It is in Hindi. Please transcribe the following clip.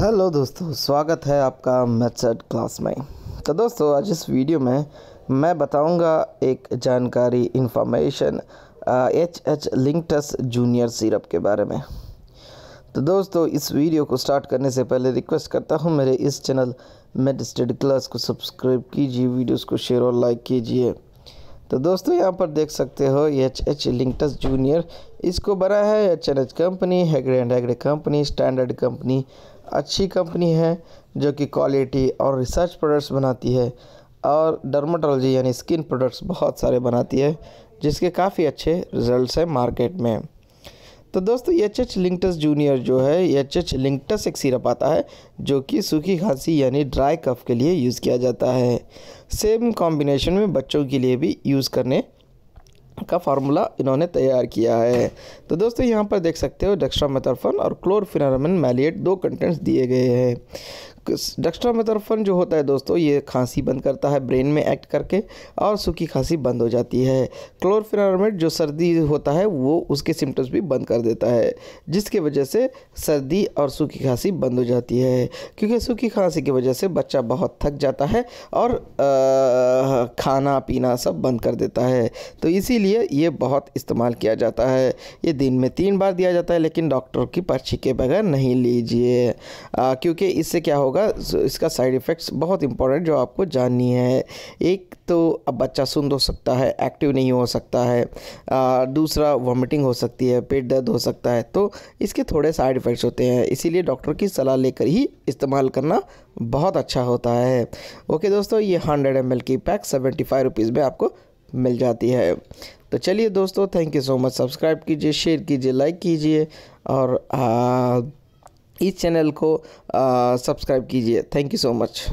हेलो दोस्तों स्वागत है आपका मेथड क्लास में तो दोस्तों आज इस वीडियो में मैं बताऊंगा एक जानकारी information H H linctus junior syrup के बारे में तो दोस्तों इस वीडियो को स्टार्ट करने से पहले रिक्वेस्ट करता हूं मेरे इस चैनल मेड स्टडी क्लास को सब्सक्राइब कीजिए वीडियोस को शेयर और लाइक कीजिए तो दोस्तों यहाँ पर देख सकते हो एच एच लिंकटस जूनियर इसको बड़ा है एच एन एच कंपनी हैगड़े एंड हैग्रे कंपनी स्टैंडर्ड कंपनी अच्छी कंपनी है जो कि क्वालिटी और रिसर्च प्रोडक्ट्स बनाती है और डर्माटोलॉजी यानी स्किन प्रोडक्ट्स बहुत सारे बनाती है जिसके काफ़ी अच्छे रिजल्ट्स हैं मार्केट में तो दोस्तों एच एच लिंकटस जूनियर जो है एच एच लिंकटस एक सिरप आता है जो कि सूखी खांसी यानी ड्राई कफ के लिए यूज़ किया जाता है सेम कॉम्बिनेशन में बच्चों के लिए भी यूज़ करने का फार्मूला इन्होंने तैयार किया है तो दोस्तों यहाँ पर देख सकते हो डेक्स्ट्रामेथाफन और क्लोरफिनारमिन मैलिएट दो कंटेंट्स दिए गए हैं डेक्स्ट्रामेथोरफन जो होता है दोस्तों ये खांसी बंद करता है ब्रेन में एक्ट करके और सूखी खांसी बंद हो जाती है क्लोरफिनारमेट जो सर्दी होता है वो उसके सिम्टम्स भी बंद कर देता है जिसके वजह से सर्दी और सूखी खांसी बंद हो जाती है क्योंकि सूखी खांसी की वजह से बच्चा बहुत थक जाता है और आ, खाना पीना सब बंद कर देता है तो इसीलिए ये बहुत इस्तेमाल किया जाता है ये दिन में तीन बार दिया जाता है लेकिन डॉक्टर की पर्ची के बगैर नहीं लीजिए क्योंकि इससे क्या होगा होगा इसका साइड इफ़ेक्ट्स बहुत इंपॉर्टेंट जो आपको जाननी है एक तो अब बच्चा सुंद हो सकता है एक्टिव नहीं हो सकता है आ, दूसरा वॉमिटिंग हो सकती है पेट दर्द हो सकता है तो इसके थोड़े साइड इफ़ेक्ट्स होते हैं इसीलिए डॉक्टर की सलाह लेकर ही इस्तेमाल करना बहुत अच्छा होता है ओके दोस्तों ये हंड्रेड एम की पैक सेवेंटी फाइव रुपीज़ में आपको मिल जाती है तो चलिए दोस्तों thank you so much subscribe कीजिए शेयर कीजिए लाइक कीजिए और आ, इस चैनल को सब्सक्राइब कीजिए थैंक यू सो मच